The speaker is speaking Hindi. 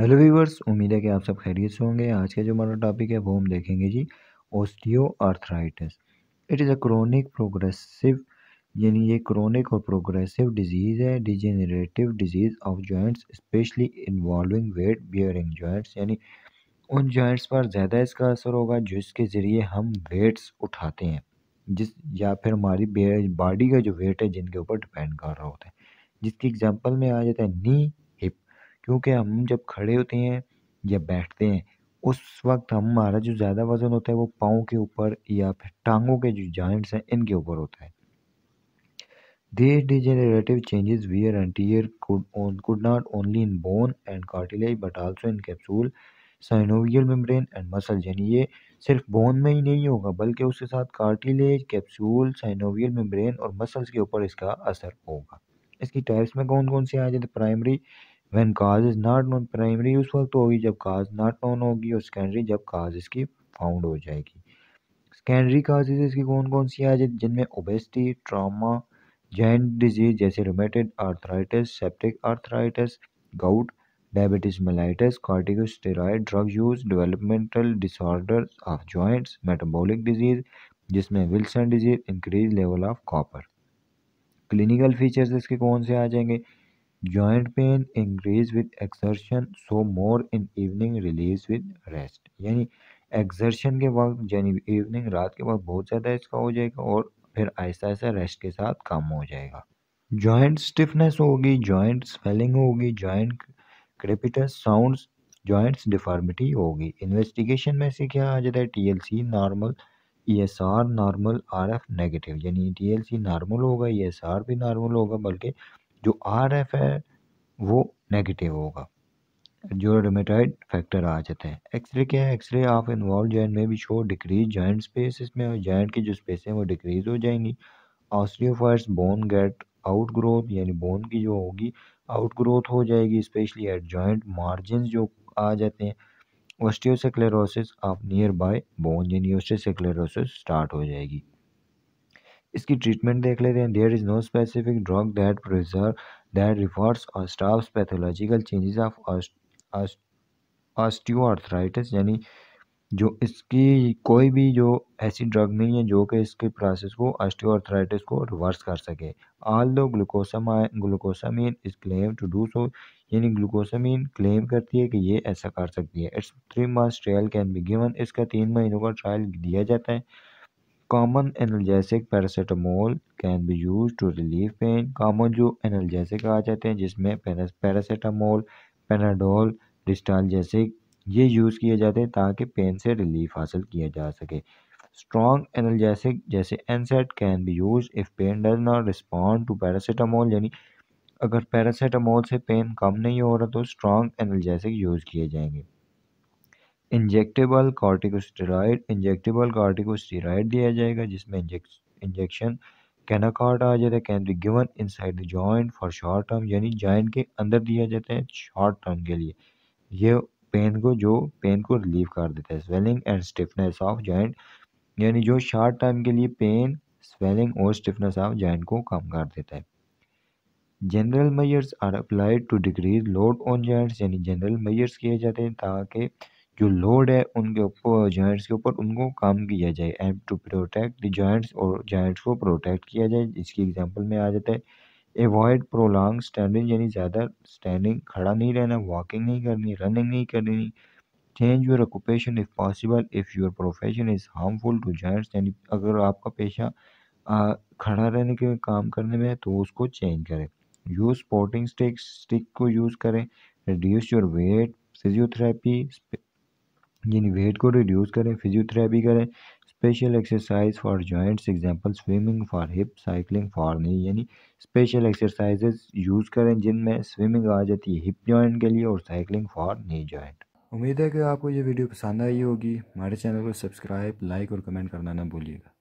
हेलो व्यूवर्स उम्मीद है कि आप सब खैरियत से होंगे आज का जो हमारा टॉपिक है वो हम देखेंगे जी osteoarthritis it is a chronic progressive यानी ये क्रोनिक और प्रोग्रेसिव डिजीज़ है degenerative disease of joints specially involving weight bearing joints यानी उन जॉइंट्स पर ज़्यादा इसका असर होगा जिसके ज़रिए हम वेट्स उठाते हैं जिस या फिर हमारी बॉडी का जो वेट है जिनके ऊपर डिपेंड कर रहा होता है जिसकी एग्जाम्पल में आ जाता है नी क्योंकि हम जब खड़े होते हैं या बैठते हैं उस वक्त हमारा जो ज़्यादा वज़न होता है वो पाँव के ऊपर या फिर टांगों के जो जॉइंट्स हैं इनके ऊपर होता है there degenerative changes wear and tear could could only in bone and cartilage cartilage in capsule in capsule, and muscle यानी ये सिर्फ बोन में ही नहीं होगा बल्कि उसके साथ कार्टिलेज कैप्सूल साइनोवियल मेम्ब्रेन और मसल्स के ऊपर इसका असर होगा इसकी टाइप्स में कौन कौन से आ जाते primary one cause is not known primary उस वक्त होगी जब काज नॉट नोन होगी और सेकेंडरी जब काज इसकी फाउंड हो जाएगी सेकेंडरी काजेज इसकी कौन कौन सी आज जिनमें ओबेसिटी ट्रामा जॉइंट डिजीज जैसे rheumatoid arthritis septic arthritis gout diabetes mellitus steroid drug use developmental disorder of joints metabolic disease जिसमें Wilson disease increase level of copper clinical features इसके कौन से आ जाएंगे joint pain increase with exertion so more in evening release with rest यानी एक्सर्शन के वक्त यानी इवनिंग रात के वक्त बहुत ज़्यादा इसका हो जाएगा और फिर ऐसा ऐसा रेस्ट के साथ कम हो जाएगा जॉइंट स्टिफनेस होगी जॉइंट स्वेलिंग होगी joint crepitus sound joints deformity होगी इन्वेस्टिगेशन में से क्या आ जाता है T L C normal E S R normal R F negative यानी टी एल सी नॉर्मल होगा ई एस आर भी नॉर्मल होगा बल्कि जो आर एफ है वो नेगेटिव होगा जो रोमेटॉइड फैक्टर आ जाते हैं एक्सरे क्या है एक्सरे ऑफ इन्वॉल्व जॉइंट में भी शो डिक्रीज जॉइंट स्पेस इसमें और जॉइंट की जो स्पेस है वो डिक्रीज हो जाएंगी osteophytes bone get out growth यानी बोन की जो होगी आउट ग्रोथ हो जाएगी स्पेशली एट जॉइंट मार्जिन जो आ जाते हैं osteosclerosis of nearby bone यानी ऑस्टियोसेक्लेरोसिस स्टार्ट हो जाएगी इसकी ट्रीटमेंट देख लेते हैं there is no specific drug that preserve that reverse और stop pathological changes of osteoarthritis यानी जो इसकी कोई भी जो ऐसी ड्रग नहीं है जो कि इसके प्रोसेस को ऑस्टियोआर्थराइटिस को रिवर्स कर सके ऑल दो ग्लूकोसामा glucosamine is claim to do so यानी ग्लूकोसामीन क्लेम करती है कि ये ऐसा कर सकती है it's three months trial can be given इसका तीन महीनों का ट्रायल दिया जाता है common analgesic paracetamol can be use to relieve pain common जो एनर्जेसिक आ जाते हैं जिसमें पेनाडोल डिस्टाल जैसे ये यूज़ किए जाते हैं ताकि पेन से रिलीफ हासिल किया जा सके स्ट्रॉन्ग एनर्जेसिक जैसे NSAID can be use if pain does not respond to paracetamol यानी अगर पैरासीटामोल से पेन कम नहीं हो रहा तो स्ट्रॉन्ग एनर्जेसिक यूज़ किए जाएंगे इंजेक्टेबल कार्टिकोस्टेराइड इंजेक्टेबल कार्टिकोस्टेराइड दिया जाएगा जिसमें इंजेक्शन कैनाकॉर्ड आ जाता है can be given inside the joint for short term यानी जॉइंट के अंदर दिया जाता है शॉर्ट टर्म के लिए ये पेन को जो पेन को रिलीव कर देता है swelling and stiffness of joint यानी जो शॉर्ट टर्म के लिए पेन स्वेलिंग और स्टिफनेस ऑफ जॉइंट को कम कर देता है general measures are applied to decrease load on joints यानी जनरल मेजर्स किए जाते हैं ताकि जो लोड है उनके ऊपर जॉइंट्स के ऊपर उनको काम किया जाए एंड टू प्रोटेक्ट जॉइंट्स और जॉइंट्स को प्रोटेक्ट किया जाए जिसकी एग्जांपल में आ जाता है एवॉइड प्रोलॉन्ग स्टैंडिंग यानी ज़्यादा स्टैंडिंग खड़ा नहीं रहना वॉकिंग नहीं करनी रनिंग नहीं करनी change your occupation if possible if your profession is harmful to joints यानी अगर आपका पेशा खड़ा रहने के काम करने में है तो उसको चेंज करें यूज़ स्पोर्टिंग स्टिक स्टिक को यूज़ करें रिड्यूस योर वेट फिजियोथेरेपी यानी वेट को रिड्यूस करें फिजियोथेरेपी करें special exercise for joints example swimming for hip cycling for knee यानी स्पेशल एक्सरसाइजेज यूज़ करें जिनमें स्विमिंग आ जाती है हिप जॉइंट के लिए और साइकिलिंग फॉर नी जॉइंट उम्मीद है कि आपको ये वीडियो पसंद आई होगी हमारे चैनल को सब्सक्राइब लाइक और कमेंट करना ना भूलिएगा